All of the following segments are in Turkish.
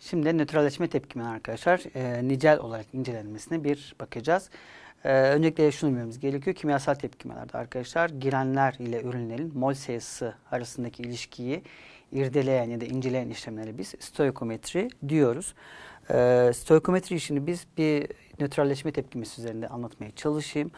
Şimdi nötralleşme tepkimin arkadaşlar e, nicel olarak incelenmesine bir bakacağız. E, öncelikle şunu bilmemiz gerekiyor. Kimyasal tepkimelerde arkadaşlar girenler ile ürünlerin mol sayısı arasındaki ilişkiyi irdeleyen ya da inceleyen işlemlere biz stoikometri diyoruz. E, stoikometri işini biz bir nötralleşme tepkimesi üzerinde anlatmaya çalışayım.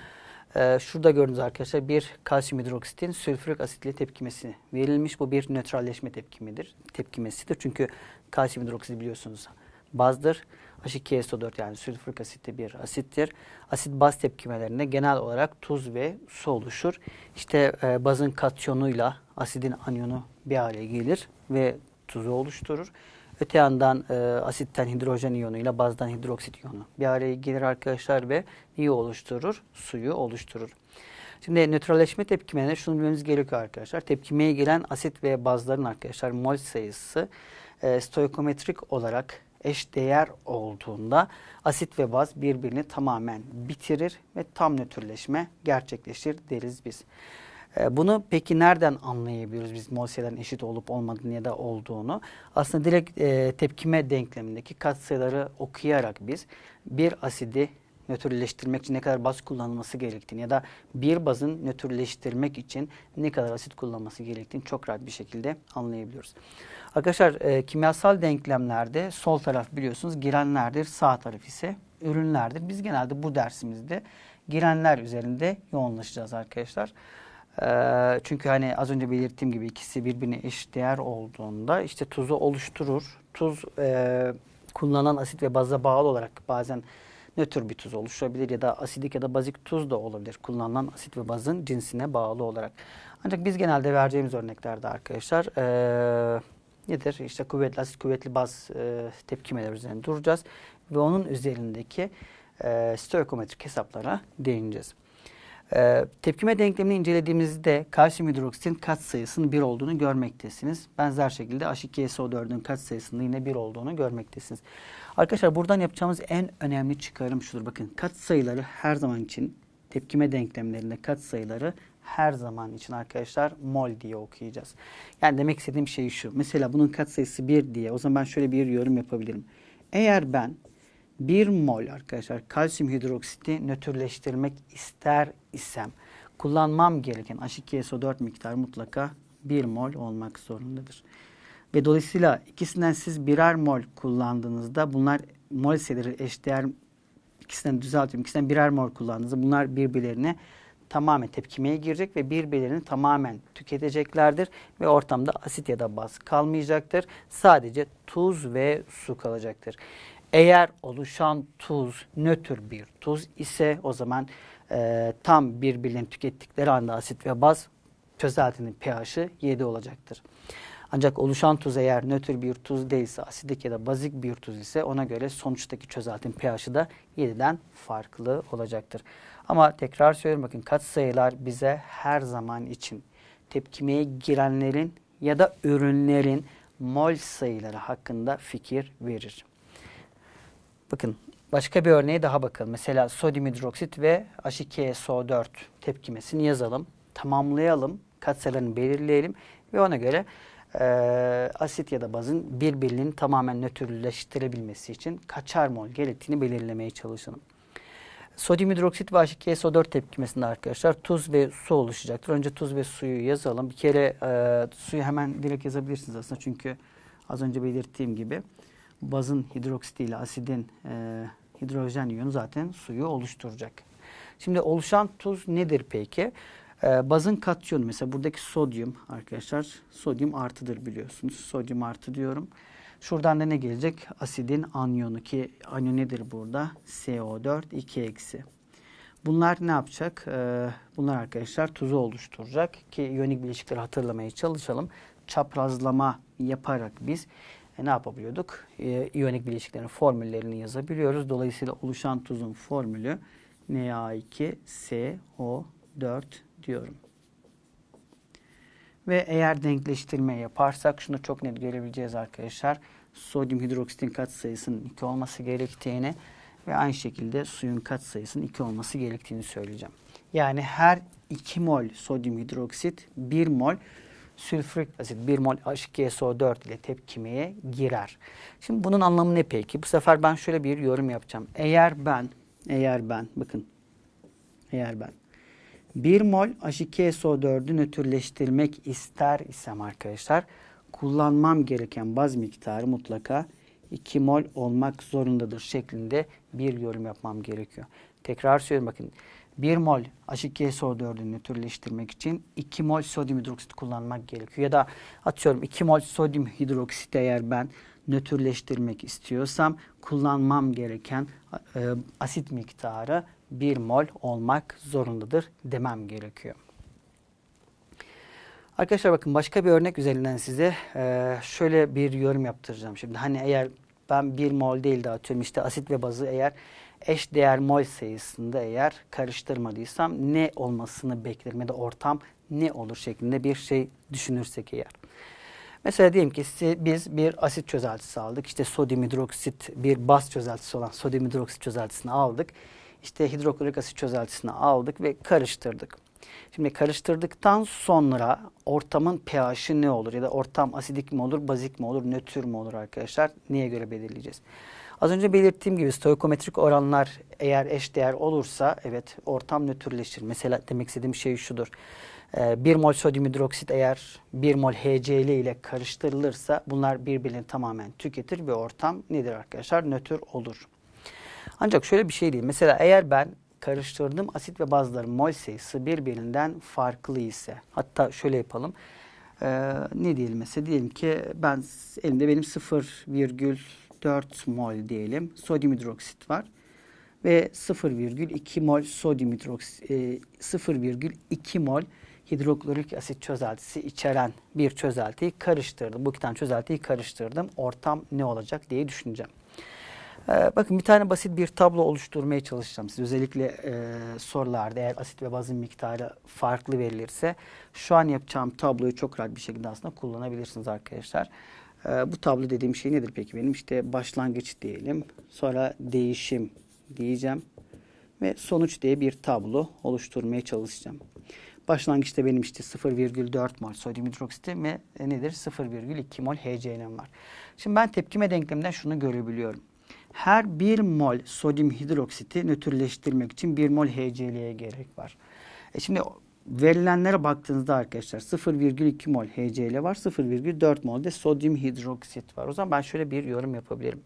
Ee, şurada gördüğünüz arkadaşlar bir kalsiyum hidroksitin sülfürik asitle tepkimesi verilmiş. Bu bir nötralleşme tepkimidir, tepkimesidir. Çünkü kalsiyum hidroksit biliyorsunuz bazdır. H2SO4 yani sülfürik asit de bir asittir. Asit baz tepkimelerinde genel olarak tuz ve su oluşur. İşte e, bazın katyonuyla asidin anyonu bir hale gelir ve tuzu oluşturur. Öte yandan e, asitten hidrojen iyonuyla bazdan hidroksit iyonu bir araya gelir arkadaşlar ve neyi oluşturur? Suyu oluşturur. Şimdi nötralleşme tepkimelerinde şunu bilmemiz gerekiyor arkadaşlar. Tepkimeye gelen asit ve bazların arkadaşlar mol sayısı e, stoikometrik olarak eş değer olduğunda asit ve baz birbirini tamamen bitirir ve tam nötrleşme gerçekleşir deriz biz. E, bunu peki nereden anlayabiliyoruz biz Morse'den eşit olup olmadığını ya da olduğunu? Aslında direkt e, tepkime denklemindeki katsayıları okuyarak biz bir asidi nötrleştirmek için ne kadar baz kullanılması gerektiğini ya da bir bazın nötrleştirmek için ne kadar asit kullanılması gerektiğini çok rahat bir şekilde anlayabiliyoruz. Arkadaşlar e, kimyasal denklemlerde sol taraf biliyorsunuz girenlerdir, sağ taraf ise ürünlerdir. Biz genelde bu dersimizde girenler üzerinde yoğunlaşacağız arkadaşlar. Ee, çünkü hani az önce belirttiğim gibi ikisi birbirine eşdeğer olduğunda işte tuzu oluşturur. Tuz e, kullanılan asit ve baza bağlı olarak bazen nötr bir tuz oluşabilir ya da asidik ya da bazik tuz da olabilir. Kullanılan asit ve bazın cinsine bağlı olarak. Ancak biz genelde vereceğimiz örneklerde arkadaşlar e, nedir? İşte kuvvetli asit, kuvvetli baz e, tepkimeler üzerine duracağız ve onun üzerindeki e, stoikometrik hesaplara değineceğiz. Ee, tepkime denklemini incelediğimizde kalsiyum hidroksitin katsayısının 1 olduğunu görmektesiniz. Benzer şekilde H2SO4'ün katsayısının yine 1 olduğunu görmektesiniz. Arkadaşlar buradan yapacağımız en önemli çıkarım şudur. Bakın katsayıları her zaman için tepkime denklemlerinde katsayıları her zaman için arkadaşlar mol diye okuyacağız. Yani demek istediğim şey şu. Mesela bunun katsayısı 1 diye o zaman ben şöyle bir yorum yapabilirim. Eğer ben 1 mol arkadaşlar kalsiyum hidroksiti nötrleştirmek ister isem kullanmam gereken H2SO4 miktarı mutlaka 1 mol olmak zorundadır. Ve dolayısıyla ikisinden siz birer mol kullandığınızda bunlar mol hisseleri eşdeğer ikisinden düzeltiyorum ikisinden birer mol kullandığınızda bunlar birbirlerine tamamen tepkimeye girecek ve birbirlerini tamamen tüketeceklerdir ve ortamda asit ya da baz kalmayacaktır. Sadece tuz ve su kalacaktır. Eğer oluşan tuz nötr bir tuz ise o zaman e, tam birbirlerini tükettikleri anda asit ve baz çözeltinin pH'i 7 olacaktır. Ancak oluşan tuz eğer nötr bir tuz değilse, asidik ya da bazik bir tuz ise ona göre sonuçtaki çözeltinin pH'i de 7'den farklı olacaktır. Ama tekrar söylüyorum bakın kat sayılar bize her zaman için tepkimeye girenlerin ya da ürünlerin mol sayıları hakkında fikir verir. Bakın başka bir örneğe daha bakalım. Mesela sodyum hidroksit ve H2SO4 tepkimesini yazalım. Tamamlayalım. Katsayılarını belirleyelim ve ona göre e, asit ya da bazın birbirinin tamamen nötrleştirebilmesi için kaçar mol gerektiğini belirlemeye çalışalım. Sodyum hidroksit ve H2SO4 tepkimesinde arkadaşlar tuz ve su oluşacaktır. Önce tuz ve suyu yazalım. Bir kere e, suyu hemen direkt yazabilirsiniz aslında çünkü az önce belirttiğim gibi bazın ile asidin e, hidrojen iyonu zaten suyu oluşturacak. Şimdi oluşan tuz nedir peki? Ee, bazın katyonu mesela buradaki sodyum arkadaşlar sodyum artıdır biliyorsunuz. Sodyum artı diyorum. Şuradan da ne gelecek? Asidin anyonu ki anyon nedir burada? CO4 2 eksi. Bunlar ne yapacak? E, bunlar arkadaşlar tuzu oluşturacak ki iyonik bileşikleri hatırlamaya çalışalım. Çaprazlama yaparak biz e, ne yapabiliyorduk? E, iyonik bileşiklerin formüllerini yazabiliyoruz. Dolayısıyla oluşan tuzun formülü Na2SO4 diyorum. Ve eğer denkleştirme yaparsak şunu çok net görebileceğiz arkadaşlar. Sodyum hidroksitin katsayısının 2 olması gerektiğini ve aynı şekilde suyun katsayısının 2 olması gerektiğini söyleyeceğim. Yani her 2 mol sodyum hidroksit 1 mol sülfürik asit 1 mol H2SO4 ile tepkimeye girer. Şimdi bunun anlamı ne peki? Bu sefer ben şöyle bir yorum yapacağım. Eğer ben, eğer ben, bakın, eğer ben 1 mol H2SO4'ü nötrleştirmek ister isem arkadaşlar kullanmam gereken baz miktarı mutlaka 2 mol olmak zorundadır şeklinde bir yorum yapmam gerekiyor. Tekrar söylüyorum bakın 1 mol H2SO4'ünü türleştirmek için 2 mol sodyum hidroksit kullanmak gerekiyor. Ya da atıyorum 2 mol sodyum hidroksit eğer ben nötrleştirmek istiyorsam kullanmam gereken e, asit miktarı 1 mol olmak zorundadır demem gerekiyor. Arkadaşlar bakın başka bir örnek üzerinden size e, şöyle bir yorum yaptıracağım. Şimdi hani eğer ben 1 mol değil de atıyorum işte asit ve bazı eğer eş değer mol sayısında eğer karıştırmadıysam ne olmasını beklerim ya da ortam ne olur şeklinde bir şey düşünürsek eğer. Mesela diyelim ki biz bir asit çözeltisi aldık. İşte sodyum hidroksit bir baz çözeltisi olan sodyum hidroksit çözeltisini aldık. İşte hidroklorik asit çözeltisini aldık ve karıştırdık. Şimdi karıştırdıktan sonra ortamın pH'i ne olur ya da ortam asidik mi olur, bazik mi olur, nötr mü olur arkadaşlar? Neye göre belirleyeceğiz? Az önce belirttiğim gibi stoikometrik oranlar eğer eşdeğer olursa evet ortam nötrleşir. Mesela demek istediğim şey şudur. Ee, 1 mol sodyum hidroksit eğer 1 mol HCl ile karıştırılırsa bunlar birbirini tamamen tüketir ve ortam nedir arkadaşlar? Nötr olur. Ancak şöyle bir şey değil. Mesela eğer ben karıştırdığım asit ve bazların mol sayısı birbirinden farklı ise hatta şöyle yapalım. Ee, ne diyelim mesela diyelim ki ben elimde benim 0,1 4 mol diyelim sodyum hidroksit var ve 0,2 mol sodyum hidroksit e, 0,2 mol hidroklorik asit çözeltisi içeren bir çözeltiyi karıştırdım. Bu iki tane çözeltiyi karıştırdım. Ortam ne olacak diye düşüneceğim. Ee, bakın bir tane basit bir tablo oluşturmaya çalışacağım. Siz özellikle e, sorularda eğer asit ve bazın miktarı farklı verilirse şu an yapacağım tabloyu çok rahat bir şekilde aslında kullanabilirsiniz arkadaşlar. E, bu tablo dediğim şey nedir peki benim? İşte başlangıç diyelim. Sonra değişim diyeceğim. Ve sonuç diye bir tablo oluşturmaya çalışacağım. Başlangıçta benim işte 0,4 mol sodyum hidroksiti ve nedir? 0,2 mol HCl'm var. Şimdi ben tepkime denklemden şunu görebiliyorum. Her 1 mol sodyum hidroksiti nötrleştirmek için 1 mol HCl'ye gerek var. E şimdi verilenlere baktığınızda arkadaşlar 0,2 mol HCl var, 0,4 mol de sodyum hidroksit var. O zaman ben şöyle bir yorum yapabilirim.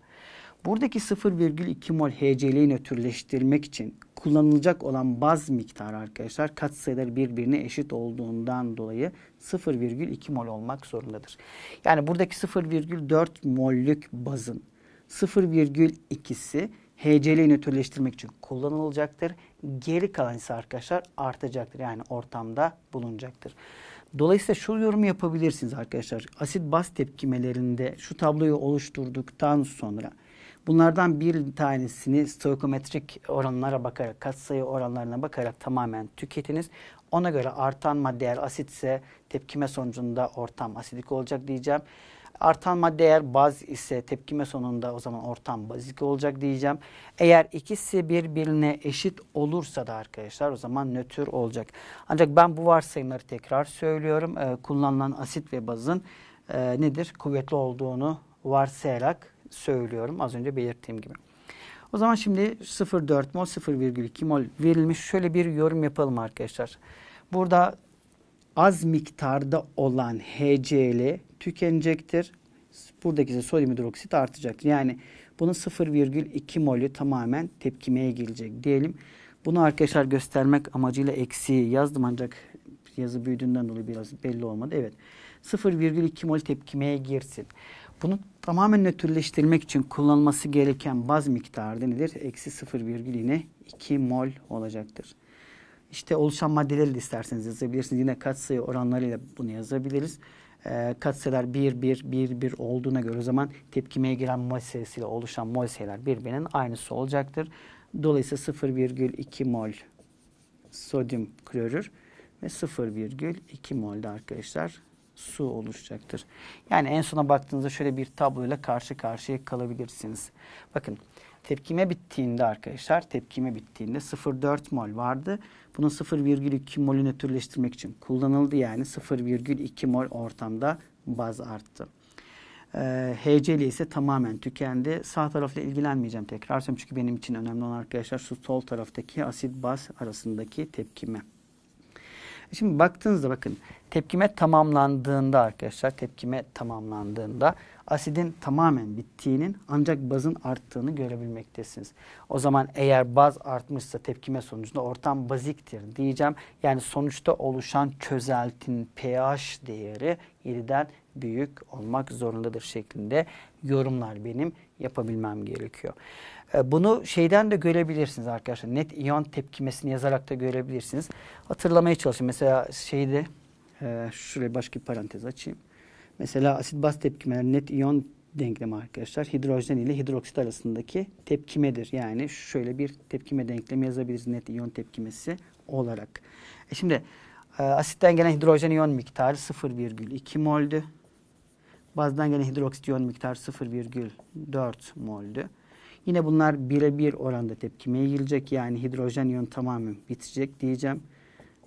Buradaki 0,2 mol HCl'yi nötrleştirmek için kullanılacak olan baz miktarı arkadaşlar katsayıları birbirine eşit olduğundan dolayı 0,2 mol olmak zorundadır. Yani buradaki 0,4 mollük bazın 0,2'si HC'liği nötrleştirmek için kullanılacaktır. Geri kalan ise arkadaşlar artacaktır. Yani ortamda bulunacaktır. Dolayısıyla şu yorumu yapabilirsiniz arkadaşlar. Asit bas tepkimelerinde şu tabloyu oluşturduktan sonra bunlardan bir tanesini stoikometrik oranlara bakarak, katsayı oranlarına bakarak tamamen tüketiniz. Ona göre artan madde eğer asit ise tepkime sonucunda ortam asidik olacak diyeceğim. Artan madde eğer baz ise tepkime sonunda o zaman ortam bazik olacak diyeceğim. Eğer ikisi birbirine eşit olursa da arkadaşlar o zaman nötr olacak. Ancak ben bu varsayımları tekrar söylüyorum. E, kullanılan asit ve bazın e, nedir? Kuvvetli olduğunu varsayarak söylüyorum. Az önce belirttiğim gibi. O zaman şimdi 0,4 mol 0,2 mol verilmiş. Şöyle bir yorum yapalım arkadaşlar. Burada az miktarda olan HCl tükenecektir. Buradaki ise sodyum hidroksit artacaktır. Yani bunun 0,2 molü tamamen tepkimeye girecek diyelim. Bunu arkadaşlar göstermek amacıyla eksi yazdım ancak yazı büyüdüğünden dolayı biraz belli olmadı. Evet 0,2 mol tepkimeye girsin. Bunu tamamen nötrleştirmek için kullanılması gereken baz miktarı nedir? Eksi 0,2 mol olacaktır. İşte oluşan maddeleri de isterseniz yazabilirsiniz. Yine katsayı oranlarıyla bunu yazabiliriz. E, ee, katsayılar bir, bir, bir 1 olduğuna göre o zaman tepkimeye giren mol sayısıyla oluşan mol sayılar birbirinin aynısı olacaktır. Dolayısıyla 0,2 mol sodyum klorür ve 0,2 mol de arkadaşlar su oluşacaktır. Yani en sona baktığınızda şöyle bir tabloyla karşı karşıya kalabilirsiniz. Bakın Tepkime bittiğinde arkadaşlar tepkime bittiğinde 0,4 mol vardı. Bunun 0,2 molü nötrleştirmek için kullanıldı yani 0,2 mol ortamda baz arttı. Ee, HCl ise tamamen tükendi. Sağ tarafla ilgilenmeyeceğim tekrar çünkü benim için önemli olan arkadaşlar şu sol taraftaki asit baz arasındaki tepkime. Şimdi baktığınızda bakın tepkime tamamlandığında arkadaşlar tepkime tamamlandığında asidin tamamen bittiğinin ancak bazın arttığını görebilmektesiniz. O zaman eğer baz artmışsa tepkime sonucunda ortam baziktir diyeceğim. Yani sonuçta oluşan çözeltinin pH değeri 7'den büyük olmak zorundadır şeklinde yorumlar benim yapabilmem gerekiyor. Ee, bunu şeyden de görebilirsiniz arkadaşlar. Net iyon tepkimesini yazarak da görebilirsiniz. Hatırlamaya çalışın. Mesela şeyde e, şuraya başka bir parantez açayım. Mesela asit baz tepkimeler net iyon denklemi arkadaşlar. Hidrojen ile hidroksit arasındaki tepkimedir. Yani şöyle bir tepkime denklemi yazabiliriz net iyon tepkimesi olarak. E şimdi e, asitten gelen hidrojen iyon miktarı 0,2 moldü. Bazdan gelen hidroksiyon miktar 0,4 moldü. Yine bunlar birebir oranda tepkimeye girecek. Yani hidrojen iyon tamamen bitecek diyeceğim.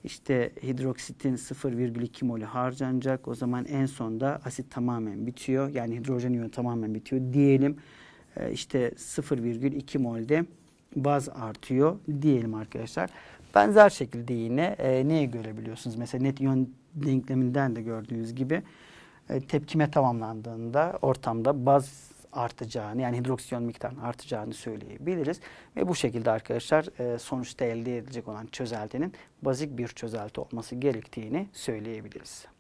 İşte hidroksitin 0,2 molü harcanacak. O zaman en sonda asit tamamen bitiyor. Yani hidrojen iyon tamamen bitiyor diyelim. Ee, işte 0,2 molde baz artıyor diyelim arkadaşlar. Benzer şekilde yine e, neyi görebiliyorsunuz? Mesela net iyon denkleminden de gördüğünüz gibi e, tepkime tamamlandığında ortamda baz artacağını yani hidroksiyon miktarının artacağını söyleyebiliriz. Ve bu şekilde arkadaşlar e, sonuçta elde edilecek olan çözeltinin bazik bir çözelti olması gerektiğini söyleyebiliriz.